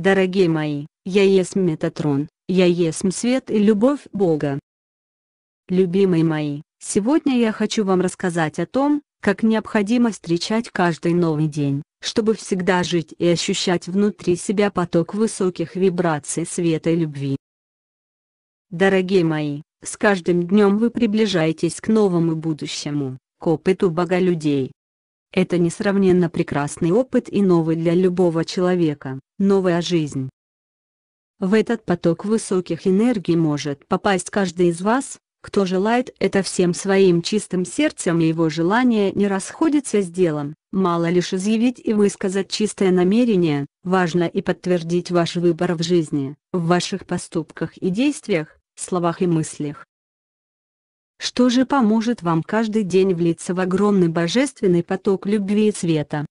Дорогие мои, я есть Метатрон, я есть свет и любовь Бога. Любимые мои, сегодня я хочу вам рассказать о том, как необходимо встречать каждый новый день, чтобы всегда жить и ощущать внутри себя поток высоких вибраций света и любви. Дорогие мои, с каждым днем вы приближаетесь к новому будущему, к опыту Бога людей, это несравненно прекрасный опыт и новый для любого человека, новая жизнь. В этот поток высоких энергий может попасть каждый из вас, кто желает это всем своим чистым сердцем и его желание не расходится с делом, мало лишь изъявить и высказать чистое намерение, важно и подтвердить ваш выбор в жизни, в ваших поступках и действиях, словах и мыслях что же поможет вам каждый день влиться в огромный божественный поток любви и света.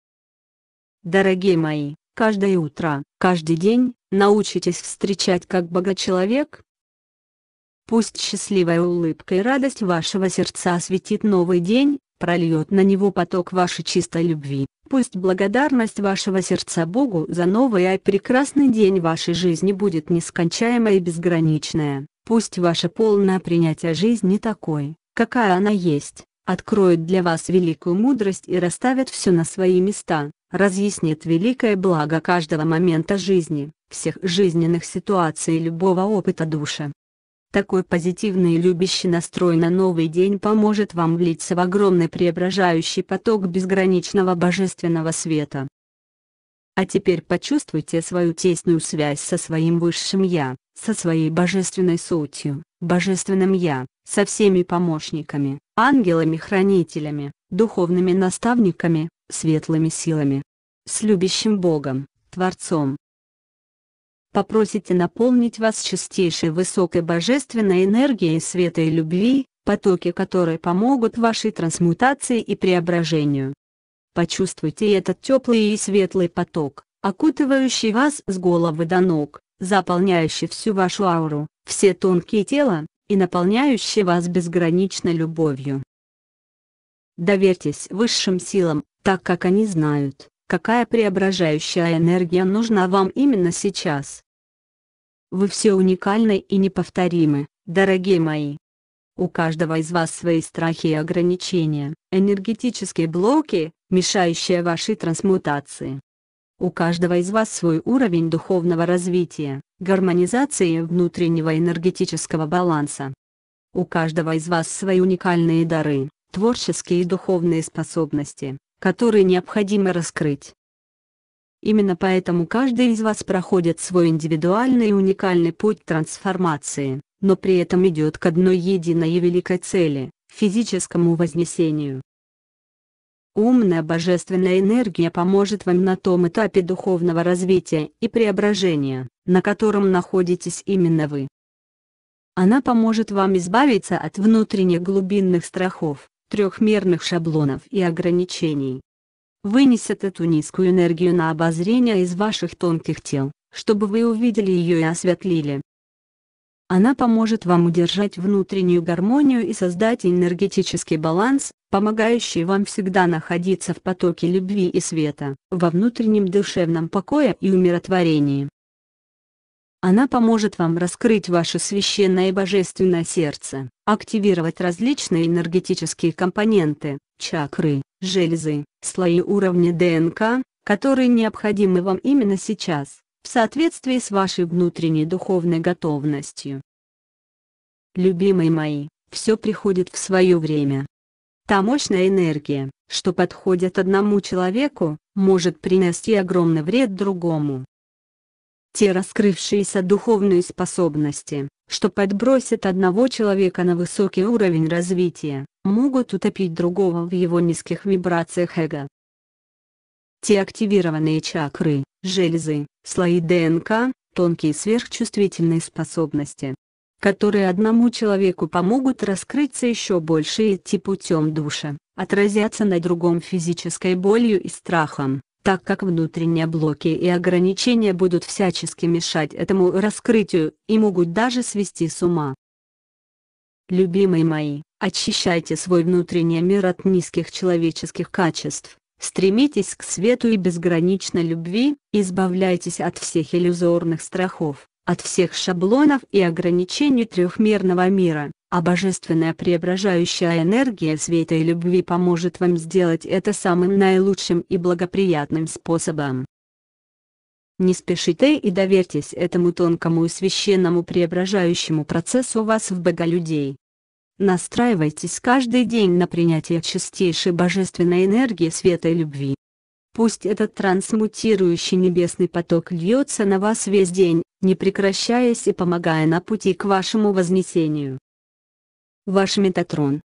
Дорогие мои, каждое утро, каждый день, научитесь встречать как Бога человек. Пусть счастливая улыбка и радость вашего сердца осветит новый день, прольет на него поток вашей чистой любви, пусть благодарность вашего сердца Богу за новый и прекрасный день вашей жизни будет нескончаемая и безграничная. Пусть ваше полное принятие жизни такой, какая она есть, откроет для вас великую мудрость и расставит все на свои места, разъяснит великое благо каждого момента жизни, всех жизненных ситуаций и любого опыта души. Такой позитивный и любящий настрой на новый день поможет вам влиться в огромный преображающий поток безграничного божественного света. А теперь почувствуйте свою тесную связь со своим Высшим Я, со своей божественной сутью, божественным «Я», со всеми помощниками, ангелами-хранителями, духовными наставниками, светлыми силами, с любящим Богом, Творцом. Попросите наполнить вас чистейшей высокой божественной энергией света и любви, потоки которой помогут вашей трансмутации и преображению. Почувствуйте этот теплый и светлый поток, окутывающий вас с головы до ног, заполняющий всю вашу ауру, все тонкие тела, и наполняющий вас безграничной любовью. Доверьтесь высшим силам, так как они знают, какая преображающая энергия нужна вам именно сейчас. Вы все уникальны и неповторимы, дорогие мои. У каждого из вас свои страхи и ограничения, энергетические блоки, мешающие вашей трансмутации. У каждого из вас свой уровень духовного развития, гармонизации внутреннего энергетического баланса. У каждого из вас свои уникальные дары, творческие и духовные способности, которые необходимо раскрыть. Именно поэтому каждый из вас проходит свой индивидуальный и уникальный путь трансформации, но при этом идет к одной единой и великой цели – физическому вознесению. Умная божественная энергия поможет вам на том этапе духовного развития и преображения, на котором находитесь именно вы. Она поможет вам избавиться от внутренних глубинных страхов, трехмерных шаблонов и ограничений. Вынесет эту низкую энергию на обозрение из ваших тонких тел, чтобы вы увидели ее и осветлили. Она поможет вам удержать внутреннюю гармонию и создать энергетический баланс, помогающий вам всегда находиться в потоке любви и света, во внутреннем душевном покое и умиротворении. Она поможет вам раскрыть ваше священное и божественное сердце, активировать различные энергетические компоненты, чакры, железы, слои уровня ДНК, которые необходимы вам именно сейчас в соответствии с вашей внутренней духовной готовностью. Любимые мои, все приходит в свое время. Та мощная энергия, что подходит одному человеку, может принести огромный вред другому. Те раскрывшиеся духовные способности, что подбросят одного человека на высокий уровень развития, могут утопить другого в его низких вибрациях эго. Те активированные чакры, железы, слои ДНК, тонкие сверхчувствительные способности, которые одному человеку помогут раскрыться еще больше и идти путем душа, отразятся на другом физической болью и страхом, так как внутренние блоки и ограничения будут всячески мешать этому раскрытию и могут даже свести с ума. Любимые мои, очищайте свой внутренний мир от низких человеческих качеств, Стремитесь к свету и безграничной любви, избавляйтесь от всех иллюзорных страхов, от всех шаблонов и ограничений трехмерного мира, а божественная преображающая энергия света и любви поможет вам сделать это самым наилучшим и благоприятным способом. Не спешите и доверьтесь этому тонкому и священному преображающему процессу вас в боголюдей. Настраивайтесь каждый день на принятие чистейшей божественной энергии света и любви. Пусть этот трансмутирующий небесный поток льется на вас весь день, не прекращаясь и помогая на пути к вашему вознесению. Ваш Метатрон